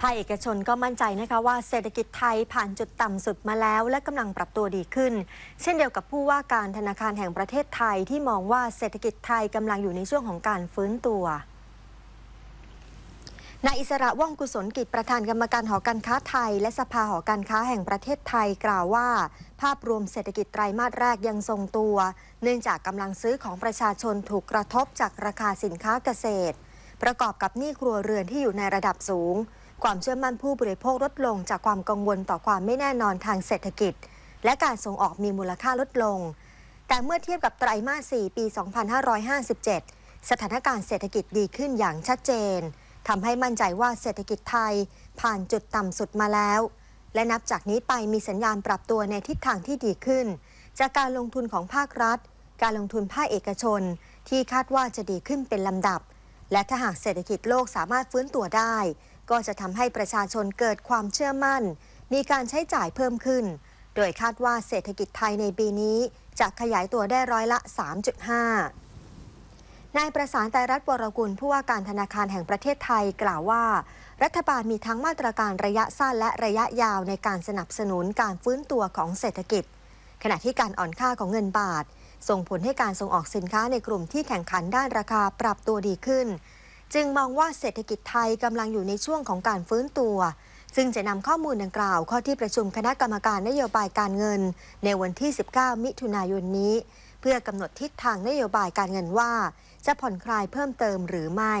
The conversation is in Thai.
ภาคเอกชนก็มั่นใจนะคะว่าเศรษฐกิจไทยผ่านจุดต่ำสุดมาแล้ว และกำลังปรับตัวดีขึ้น เช่นเดียวกับผู้ว่าการธนาคารแห่งประเทศไทยที่มองว่าเศรษฐกิจไทยกำลังอยู่ในช่วงของการฟื้นตัวนายอิสระว่องกุศลกิจประธานกรรมการหอการค้าไทยและสภาหอการค้าแห่งประเทศไทยกล่าวว่าภาพรวมเศรษฐกิจไตรมาสแรกยังทรงตัว เนื่องจากกำลังซื้อของประชาชนถูกกระทบจากราคาสินค้าเกษตร ประกอบกับหนี้ครัวเรือนที่อยู่ในระดับสูงความเชื่อมั่นผู้บริโภคลดลงจากความกังวลต่อความไม่แน่นอนทางเศรษฐกิจและการส่งออกมีมูลค่าลดลง แต่เมื่อเทียบกับไตรมาส4ปี 2557 สถานการณ์เศรษฐกิจดีขึ้นอย่างชัดเจน ทำให้มั่นใจว่าเศรษฐกิจไทยผ่านจุดต่ำสุดมาแล้ว และนับจากนี้ไปมีสัญญาณปรับตัวในทิศทางที่ดีขึ้น จากการลงทุนของภาครัฐ การลงทุนภาคเอกชนที่คาดว่าจะดีขึ้นเป็นลำดับ และถ้าหากเศรษฐกิจโลกสามารถฟื้นตัวได้ก็จะทำให้ประชาชนเกิดความเชื่อมั่น มีการใช้จ่ายเพิ่มขึ้น โดยคาดว่าเศรษฐกิจไทยในปีนี้ จะขยายตัวได้ร้อยละ 3.5 นายประสานไตรัตวรกุลผู้ว่าการธนาคารแห่งประเทศไทยกล่าวว่า รัฐบาลมีทั้งมาตรการระยะสั้นและระยะยาวในการสนับสนุนการฟื้นตัวของเศรษฐกิจ ขณะที่การอ่อนค่าของเงินบาท ส่งผลให้การส่งออกสินค้าในกลุ่มที่แข่งขันด้านราคาปรับตัวดีขึ้นจึงมองว่าเศรษฐกิจไทยกำลังอยู่ในช่วงของการฟื้นตัว ซึ่งจะนำข้อมูลดังกล่าวข้อที่ประชุมคณะกรรมการนโยบายการเงิน ในวันที่ 19 มิถุนายนนี้ เพื่อกำหนดทิศทางนโยบายการเงินว่า จะผ่อนคลายเพิ่มเติมหรือไม่